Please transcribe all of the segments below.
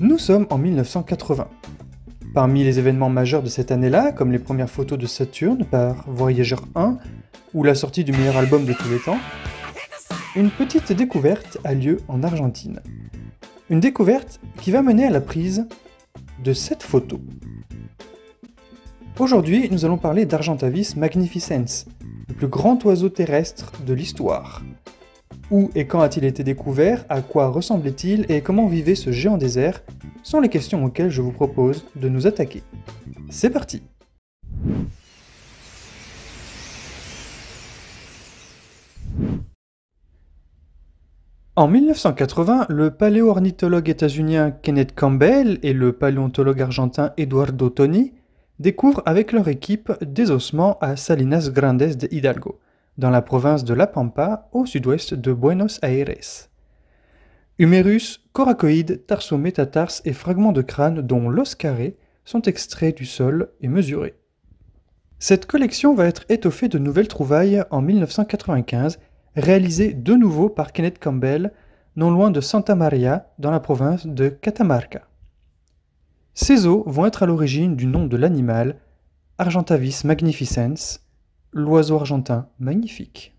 Nous sommes en 1980. Parmi les événements majeurs de cette année-là, comme les premières photos de Saturne par Voyager 1 ou la sortie du meilleur album de tous les temps, une petite découverte a lieu en Argentine. Une découverte qui va mener à la prise de cette photo. Aujourd'hui, nous allons parler d'Argentavis magnificens, le plus grand oiseau terrestre de l'histoire. Où et quand a-t-il été découvert À quoi ressemblait-il Et comment vivait ce géant désert sont les questions auxquelles je vous propose de nous attaquer. C'est parti En 1980, le paléoornithologue états-unien Kenneth Campbell et le paléontologue argentin Eduardo Toni découvrent avec leur équipe des ossements à Salinas Grandes de Hidalgo dans la province de La Pampa, au sud-ouest de Buenos Aires. Humérus, coracoïdes, tarsométatarses et fragments de crâne dont l'os carré sont extraits du sol et mesurés. Cette collection va être étoffée de nouvelles trouvailles en 1995, réalisées de nouveau par Kenneth Campbell, non loin de Santa Maria, dans la province de Catamarca. Ces eaux vont être à l'origine du nom de l'animal, Argentavis magnificens, L'oiseau argentin, magnifique.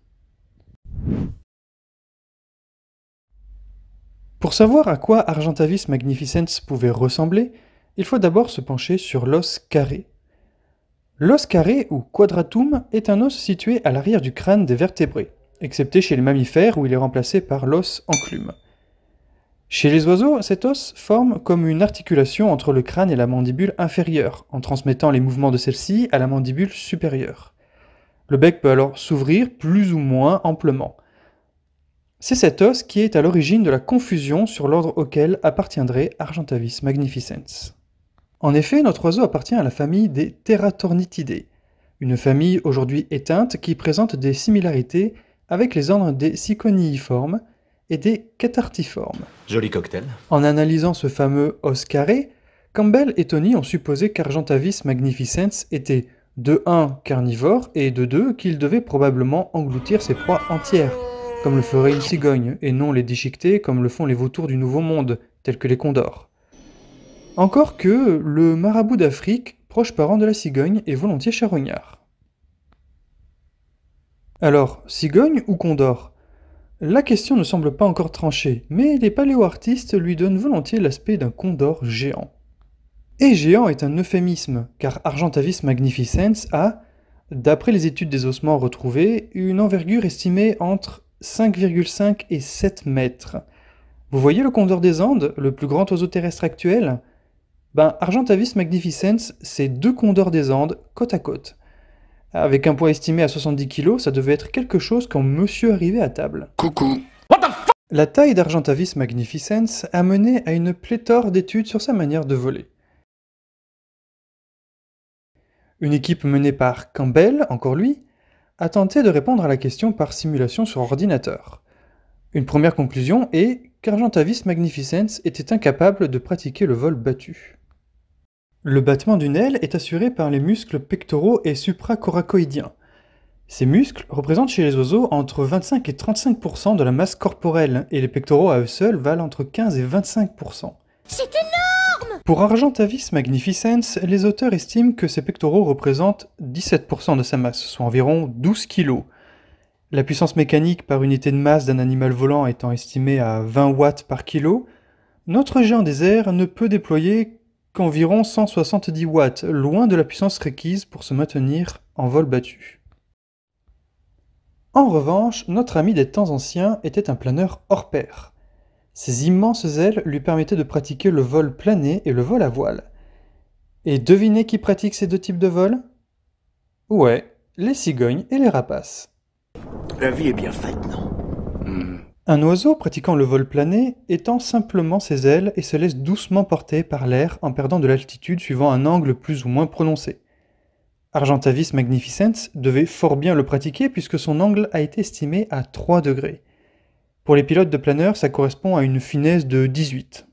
Pour savoir à quoi Argentavis magnificens pouvait ressembler, il faut d'abord se pencher sur l'os carré. L'os carré ou quadratum est un os situé à l'arrière du crâne des vertébrés, excepté chez les mammifères où il est remplacé par l'os enclume. Chez les oiseaux, cet os forme comme une articulation entre le crâne et la mandibule inférieure, en transmettant les mouvements de celle-ci à la mandibule supérieure. Le bec peut alors s'ouvrir plus ou moins amplement. C'est cet os qui est à l'origine de la confusion sur l'ordre auquel appartiendrait Argentavis magnificens. En effet, notre oiseau appartient à la famille des Teratornitidae, une famille aujourd'hui éteinte qui présente des similarités avec les ordres des Ciconiiformes et des Catartiformes. Joli cocktail. En analysant ce fameux os carré, Campbell et Tony ont supposé qu'Argentavis magnificens était de 1 carnivore et de 2 qu'il devait probablement engloutir ses proies entières, comme le ferait une cigogne, et non les déchiqueter comme le font les vautours du Nouveau Monde, tels que les condors. Encore que le marabout d'Afrique, proche parent de la cigogne, est volontiers charognard. Alors, cigogne ou condor La question ne semble pas encore tranchée, mais les paléoartistes lui donnent volontiers l'aspect d'un condor géant. Et géant est un euphémisme, car Argentavis magnificens a, d'après les études des ossements retrouvés, une envergure estimée entre 5,5 et 7 mètres. Vous voyez le condor des Andes, le plus grand oiseau terrestre actuel Ben, Argentavis magnificens, c'est deux condors des Andes côte à côte. Avec un poids estimé à 70 kg, ça devait être quelque chose quand monsieur arrivait à table. Coucou What the fuck La taille d'Argentavis magnificens a mené à une pléthore d'études sur sa manière de voler. Une équipe menée par Campbell, encore lui, a tenté de répondre à la question par simulation sur ordinateur. Une première conclusion est qu'Argentavis Magnificens était incapable de pratiquer le vol battu. Le battement d'une aile est assuré par les muscles pectoraux et supracoracoïdiens. Ces muscles représentent chez les oiseaux entre 25 et 35 de la masse corporelle et les pectoraux à eux seuls valent entre 15 et 25 C'est pour Argentavis magnificens, les auteurs estiment que ses pectoraux représentent 17% de sa masse, soit environ 12 kg. La puissance mécanique par unité de masse d'un animal volant étant estimée à 20 watts par kg, notre géant des airs ne peut déployer qu'environ 170 watts, loin de la puissance requise pour se maintenir en vol battu. En revanche, notre ami des temps anciens était un planeur hors pair. Ses immenses ailes lui permettaient de pratiquer le vol plané et le vol à voile. Et devinez qui pratique ces deux types de vol Ouais, les cigognes et les rapaces. La vie est bien faite, non hmm. Un oiseau pratiquant le vol plané étend simplement ses ailes et se laisse doucement porter par l'air en perdant de l'altitude suivant un angle plus ou moins prononcé. Argentavis magnificens devait fort bien le pratiquer puisque son angle a été estimé à 3 degrés. Pour les pilotes de planeur, ça correspond à une finesse de 18.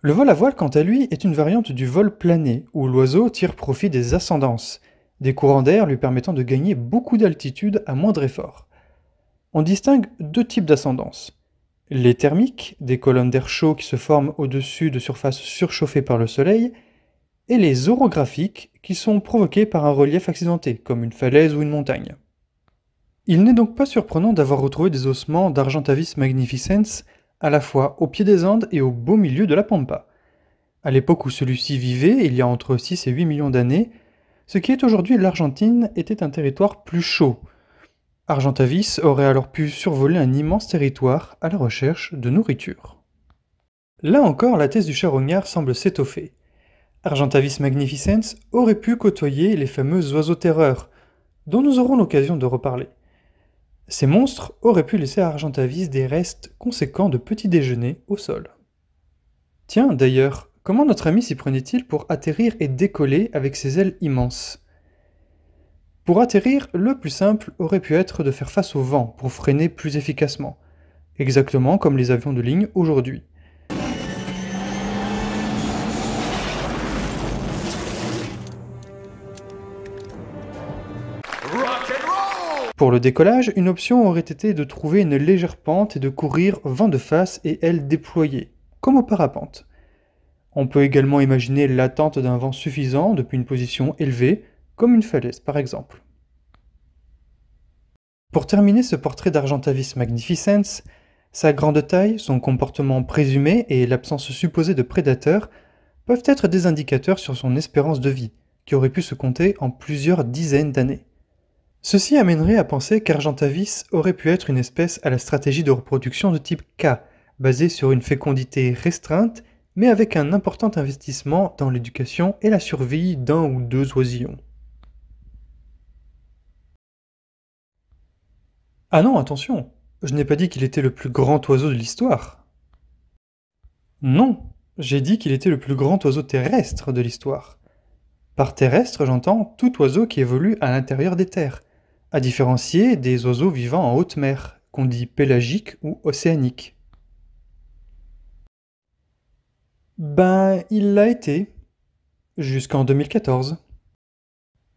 Le vol à voile, quant à lui, est une variante du vol plané, où l'oiseau tire profit des ascendances, des courants d'air lui permettant de gagner beaucoup d'altitude à moindre effort. On distingue deux types d'ascendances. Les thermiques, des colonnes d'air chaud qui se forment au-dessus de surfaces surchauffées par le soleil, et les orographiques, qui sont provoquées par un relief accidenté, comme une falaise ou une montagne. Il n'est donc pas surprenant d'avoir retrouvé des ossements d'Argentavis magnificens à la fois au pied des Andes et au beau milieu de la Pampa. À l'époque où celui-ci vivait, il y a entre 6 et 8 millions d'années, ce qui est aujourd'hui l'Argentine était un territoire plus chaud. Argentavis aurait alors pu survoler un immense territoire à la recherche de nourriture. Là encore, la thèse du charognard semble s'étoffer. Argentavis magnificens aurait pu côtoyer les fameux oiseaux terreurs, dont nous aurons l'occasion de reparler. Ces monstres auraient pu laisser à Argentavis des restes conséquents de petits déjeuners au sol. Tiens, d'ailleurs, comment notre ami s'y prenait-il pour atterrir et décoller avec ses ailes immenses Pour atterrir, le plus simple aurait pu être de faire face au vent pour freiner plus efficacement, exactement comme les avions de ligne aujourd'hui. Pour le décollage, une option aurait été de trouver une légère pente et de courir vent de face et ailes déployées, comme au parapente. On peut également imaginer l'attente d'un vent suffisant depuis une position élevée, comme une falaise par exemple. Pour terminer ce portrait d'Argentavis magnificens, sa grande taille, son comportement présumé et l'absence supposée de prédateurs peuvent être des indicateurs sur son espérance de vie, qui aurait pu se compter en plusieurs dizaines d'années. Ceci amènerait à penser qu'Argentavis aurait pu être une espèce à la stratégie de reproduction de type K, basée sur une fécondité restreinte, mais avec un important investissement dans l'éducation et la survie d'un ou deux oisillons. Ah non, attention, je n'ai pas dit qu'il était le plus grand oiseau de l'histoire. Non, j'ai dit qu'il était le plus grand oiseau terrestre de l'histoire. Par terrestre, j'entends tout oiseau qui évolue à l'intérieur des terres, à différencier des oiseaux vivant en haute mer, qu'on dit pélagiques ou océaniques. Ben, il l'a été, jusqu'en 2014.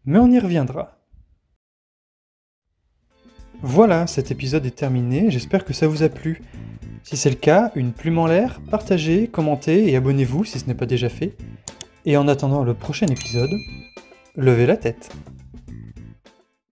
Mais on y reviendra. Voilà, cet épisode est terminé, j'espère que ça vous a plu. Si c'est le cas, une plume en l'air, partagez, commentez et abonnez-vous si ce n'est pas déjà fait. Et en attendant le prochain épisode, levez la tête.